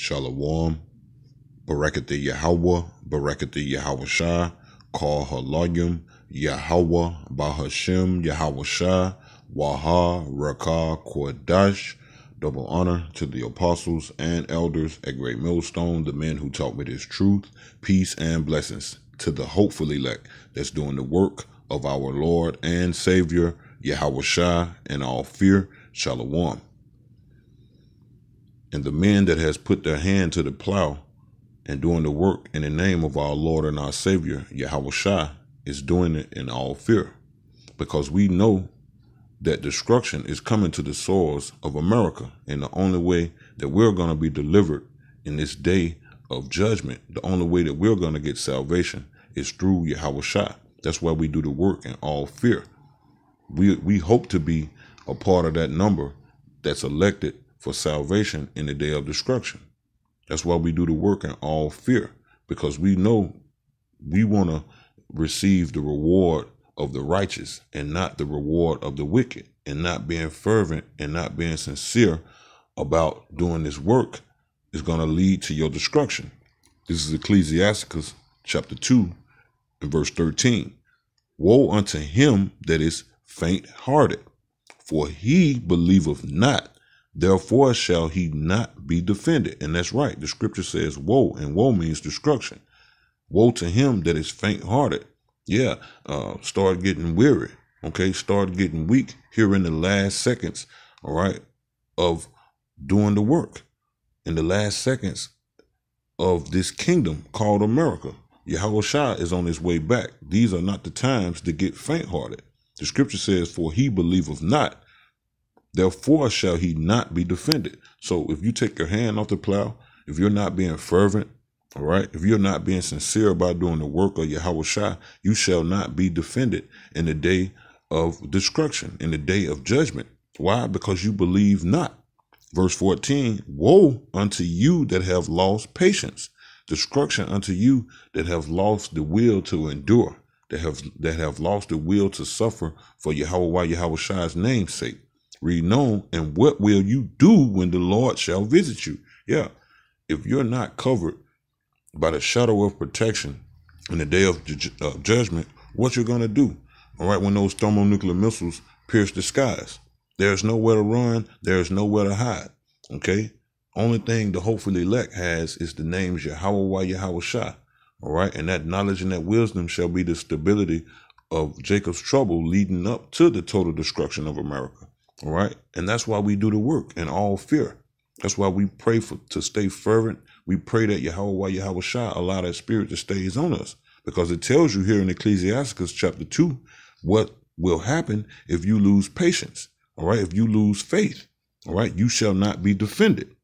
Shalom, Barakatha Yahweh, Barakatha Yahweh Shah, Call Halayim, Yahweh, Bahashim, Yahweh Shah, Waha, Rakah, Kodash. Double honor to the apostles and elders at Great Millstone, the men who taught me this truth, peace and blessings to the hopefully elect that's doing the work of our Lord and Savior, Yahweh Shah, in all fear. Shalom and the men that has put their hand to the plow and doing the work in the name of our Lord and our Savior, Yahweh Shai, is doing it in all fear. Because we know that destruction is coming to the soils of America. And the only way that we're going to be delivered in this day of judgment, the only way that we're going to get salvation is through Yahweh Shai. That's why we do the work in all fear. We, we hope to be a part of that number that's elected for salvation in the day of destruction. That's why we do the work in all fear, because we know we want to receive the reward of the righteous and not the reward of the wicked, and not being fervent and not being sincere about doing this work is going to lead to your destruction. This is Ecclesiastes chapter 2 and verse 13. Woe unto him that is faint hearted, for he believeth not Therefore shall he not be defended. And that's right. The scripture says woe, and woe means destruction. Woe to him that is faint hearted. Yeah, uh, start getting weary. Okay, start getting weak here in the last seconds, all right, of doing the work. In the last seconds of this kingdom called America. Yahushua is on his way back. These are not the times to get faint hearted. The scripture says, For he believeth not Therefore shall he not be defended. So if you take your hand off the plow, if you're not being fervent, all right, if you're not being sincere about doing the work of Yahweh Shai, you shall not be defended in the day of destruction, in the day of judgment. Why? Because you believe not. Verse 14 Woe unto you that have lost patience, destruction unto you that have lost the will to endure, that have that have lost the will to suffer for Yahweh Yahweh Shai's name's sake. Reading on, and what will you do when the Lord shall visit you? Yeah, if you're not covered by the shadow of protection in the day of ju- uh, judgment, what you're gonna do? All right, when those thermonuclear missiles pierce the skies, there's nowhere to run. There's nowhere to hide. Okay. Only thing the hopefully elect has is the names Yahweh Yahweh Shah. All right. And that knowledge and that wisdom shall be the stability of Jacob's trouble leading up to the total destruction of America. All right. And that's why we do the work in all fear. That's why we pray for to stay fervent. We pray that Yahweh Yahweh Shah allow that spirit to stays on us. Because it tells you here in Ecclesiastes chapter two what will happen if you lose patience. All right. If you lose faith, all right, you shall not be defended.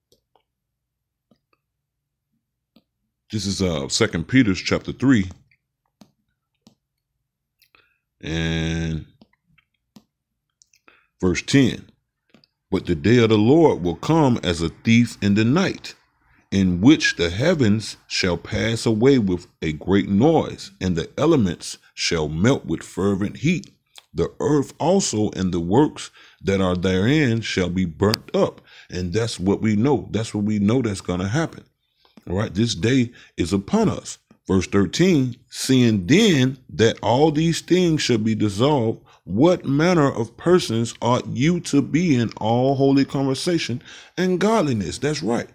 This is uh Second Peter's chapter three. And Verse 10 But the day of the Lord will come as a thief in the night, in which the heavens shall pass away with a great noise, and the elements shall melt with fervent heat. The earth also and the works that are therein shall be burnt up. And that's what we know. That's what we know that's going to happen. All right. This day is upon us. Verse 13, seeing then that all these things should be dissolved, what manner of persons ought you to be in all holy conversation and godliness? That's right.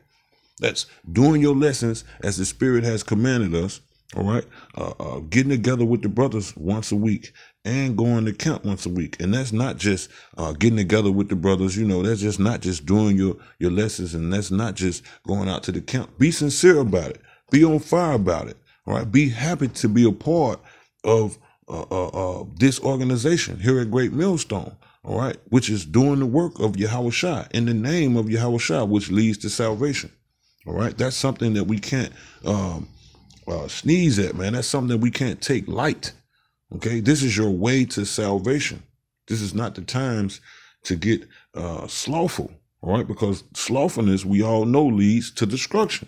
That's doing your lessons as the Spirit has commanded us. All right. Uh, uh, getting together with the brothers once a week and going to camp once a week. And that's not just uh, getting together with the brothers. You know, that's just not just doing your, your lessons and that's not just going out to the camp. Be sincere about it. Be on fire about it right? Be happy to be a part of uh, uh, uh, this organization here at Great Millstone, all right, which is doing the work of Yahweh Shah in the name of Yahweh Shah, which leads to salvation, all right? That's something that we can't um, uh, sneeze at, man. That's something that we can't take light, okay? This is your way to salvation. This is not the times to get uh, slothful, all right? Because slothfulness, we all know, leads to destruction,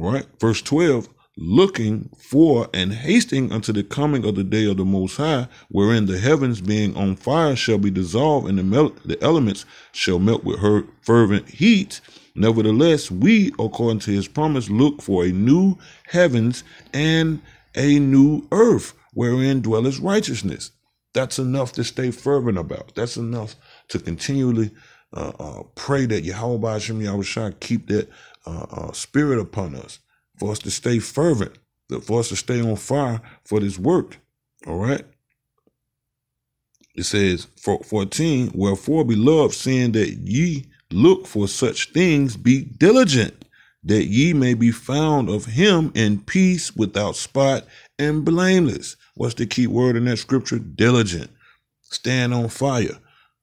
all right? Verse 12 looking for and hasting unto the coming of the day of the Most High, wherein the heavens being on fire shall be dissolved, and the, mel- the elements shall melt with her fervent heat. Nevertheless, we, according to his promise, look for a new heavens and a new earth, wherein dwelleth righteousness. That's enough to stay fervent about. That's enough to continually uh, uh, pray that Yahweh Hashem Yahushua keep that uh, uh, spirit upon us for us to stay fervent, for us to stay on fire for this work. All right. It says 14, Wherefore, beloved, seeing that ye look for such things, be diligent that ye may be found of him in peace, without spot, and blameless. What's the key word in that scripture? Diligent. Stand on fire.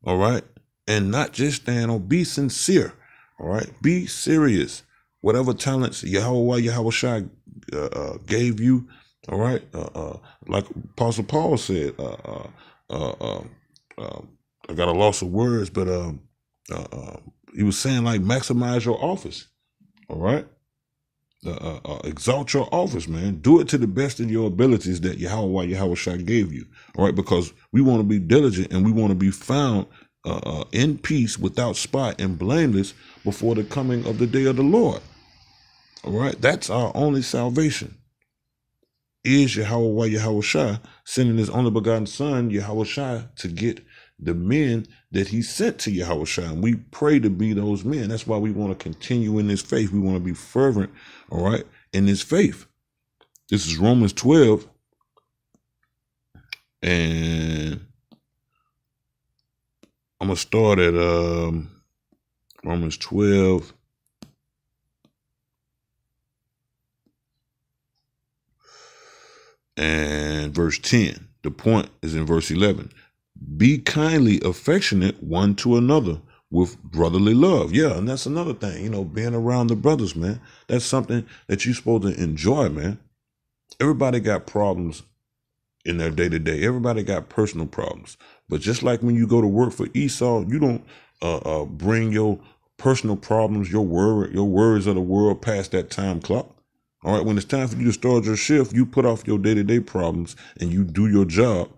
All right. And not just stand on, be sincere. All right. Be serious whatever talents Yahweh Yahweh Shai uh, uh, gave you, all right, uh, uh like Apostle Paul said, uh, uh, um, um, I got a loss of words, but um, he was saying like maximize your office, all right. exalt your office, man. Do it to the best of your abilities that Yahweh Yahweh Shai gave you. All right, because we want to be diligent and we want to be found uh, uh, in peace, without spot, and blameless before the coming of the day of the Lord. All right, that's our only salvation. Is Yahweh Yahweh Shai sending his only begotten son, Yahweh Shai, to get the men that he sent to Yahweh Shai. And we pray to be those men. That's why we want to continue in this faith. We want to be fervent, all right, in this faith. This is Romans 12 and I'm gonna start at um, Romans 12 and verse 10. The point is in verse 11. Be kindly affectionate one to another with brotherly love. Yeah, and that's another thing, you know, being around the brothers, man. That's something that you're supposed to enjoy, man. Everybody got problems in their day to day. Everybody got personal problems. But just like when you go to work for Esau, you don't uh, uh, bring your personal problems, your worry, your worries of the world past that time clock. All right, when it's time for you to start your shift, you put off your day to day problems and you do your job.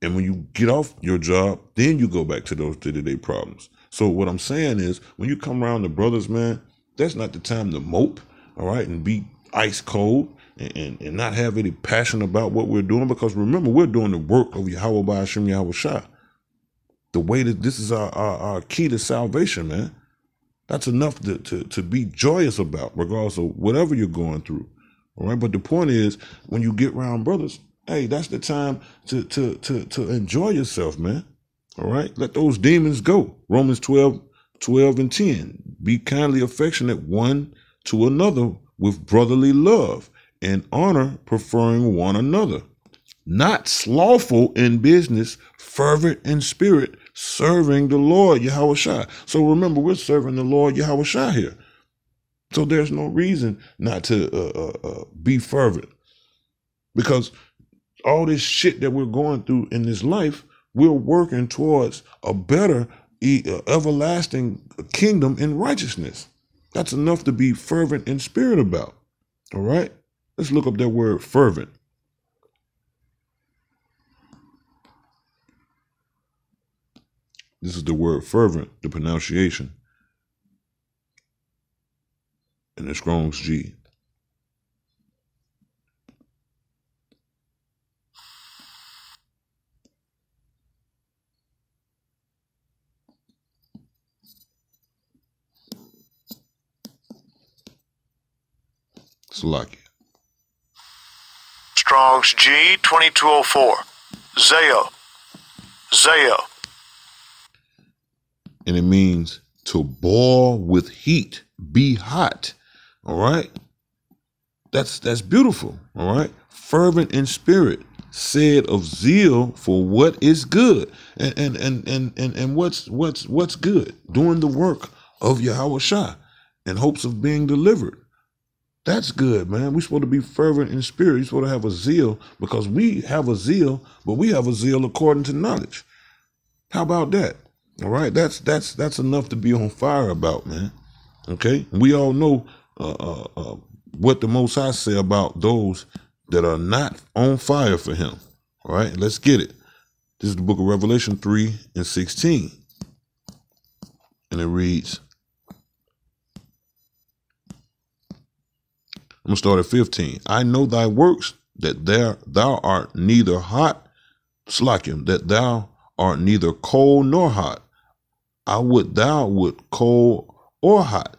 And when you get off your job, then you go back to those day to day problems. So, what I'm saying is, when you come around the brothers, man, that's not the time to mope, all right, and be ice cold and, and, and not have any passion about what we're doing. Because remember, we're doing the work of Yahweh by Hashem Yahweh Shah. The way that this is our, our, our key to salvation, man. That's enough to, to, to be joyous about, regardless of whatever you're going through. All right. But the point is, when you get around brothers, hey, that's the time to, to, to, to enjoy yourself, man. All right. Let those demons go. Romans 12, 12 and 10. Be kindly affectionate one to another with brotherly love and honor, preferring one another. Not slothful in business, fervent in spirit, serving the Lord Yahweh Shai. So remember, we're serving the Lord Yahweh Shai here. So there's no reason not to uh, uh, uh, be fervent because all this shit that we're going through in this life, we're working towards a better, uh, everlasting kingdom in righteousness. That's enough to be fervent in spirit about. All right? Let's look up that word fervent. This is the word fervent, the pronunciation. And the Strong's G. Salakia. Strong's G2204. Zayo. Zayo and it means to boil with heat, be hot. All right? That's that's beautiful, all right? Fervent in spirit, said of zeal for what is good. And and and and and, and what's what's what's good? Doing the work of Yahweh Shah in hopes of being delivered. That's good, man. We're supposed to be fervent in spirit. You're supposed to have a zeal because we have a zeal, but we have a zeal according to knowledge. How about that? All right, that's that's that's enough to be on fire about, man. Okay, we all know uh, uh, uh, what the Most High say about those that are not on fire for Him. All right, let's get it. This is the Book of Revelation three and sixteen, and it reads. I'm gonna start at 15. I know thy works, that there thou art neither hot, slacking that thou art neither cold nor hot. I would thou would cold or hot.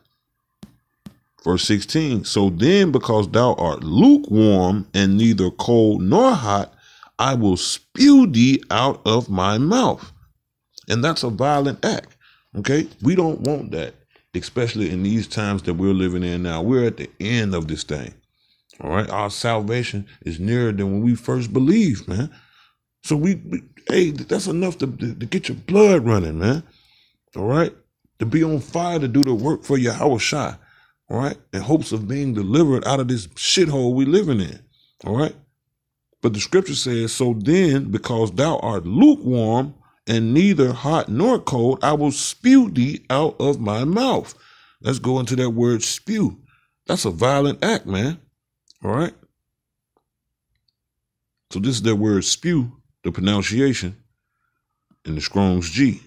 Verse 16 So then, because thou art lukewarm and neither cold nor hot, I will spew thee out of my mouth. And that's a violent act. Okay? We don't want that, especially in these times that we're living in now. We're at the end of this thing. All right? Our salvation is nearer than when we first believed, man. So we, we hey, that's enough to, to, to get your blood running, man. All right. To be on fire to do the work for Yahweh Shai. All right. In hopes of being delivered out of this shithole we living in. All right. But the scripture says, So then, because thou art lukewarm and neither hot nor cold, I will spew thee out of my mouth. Let's go into that word spew. That's a violent act, man. All right. So this is that word spew, the pronunciation in the Strong's G.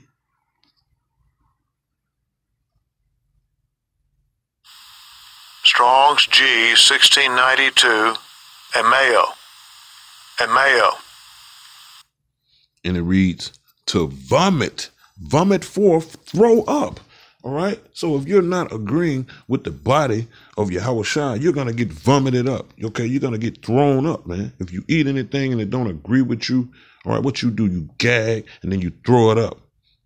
G, 1692, Emeo. Emeo. And it reads, to vomit, vomit forth, throw up. All right. So if you're not agreeing with the body of Yahweh Shai, you're gonna get vomited up. Okay, you're gonna get thrown up, man. If you eat anything and it don't agree with you, all right, what you do, you gag and then you throw it up.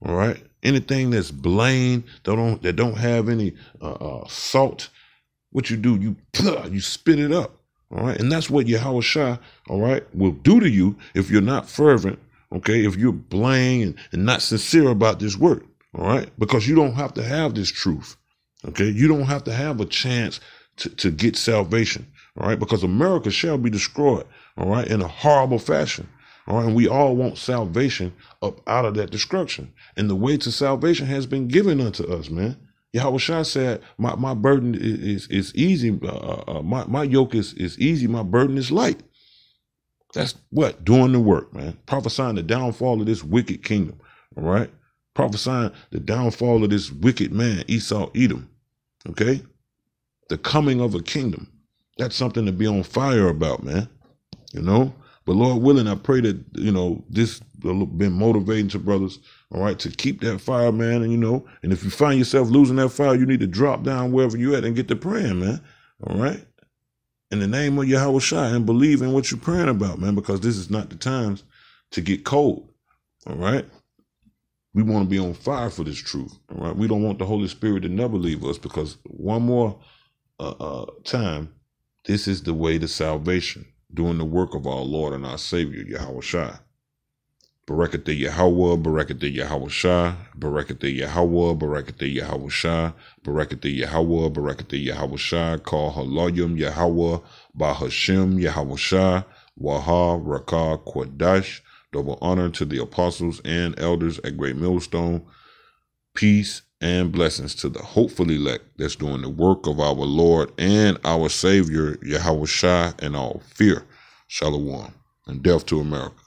All right. Anything that's bland that don't that don't have any uh, uh, salt what you do, you you spit it up. All right. And that's what Yahweh Shah, all right, will do to you if you're not fervent, okay, if you're bland and, and not sincere about this work. All right. Because you don't have to have this truth. Okay. You don't have to have a chance to, to get salvation. All right. Because America shall be destroyed. All right. In a horrible fashion. All right. And we all want salvation up out of that destruction. And the way to salvation has been given unto us, man. Yahweh said, my, my burden is, is, easy. Uh, uh, my, my yoke is, is easy. My burden is light. That's what? Doing the work, man. Prophesying the downfall of this wicked kingdom. All right? Prophesying the downfall of this wicked man, Esau Edom. Okay? The coming of a kingdom. That's something to be on fire about, man. You know? But Lord willing, I pray that, you know, this been motivating to brothers, all right, to keep that fire, man. And, you know, and if you find yourself losing that fire, you need to drop down wherever you're at and get to praying, man. All right. In the name of Yahweh Shai and believe in what you're praying about, man, because this is not the times to get cold. All right. We want to be on fire for this truth. All right. We don't want the Holy Spirit to never leave us because one more uh, uh, time, this is the way to salvation doing the work of our Lord and our Savior, Yahweh Barakatha Yahweh, Barakatha Yahweh Shah, Barakatha Yahweh, Barakatha Yahweh Shah, Barakatha Yahweh, Barakatha Yahweh Shah, Call Halayim Yahweh, Bahashim Yahweh Shah, Waha Raka Kwadash, double honor to the apostles and elders at Great Millstone, peace and blessings to the hopeful elect that's doing the work of our Lord and our Savior, Yahweh Shai, and all fear. Shalom. And death to America.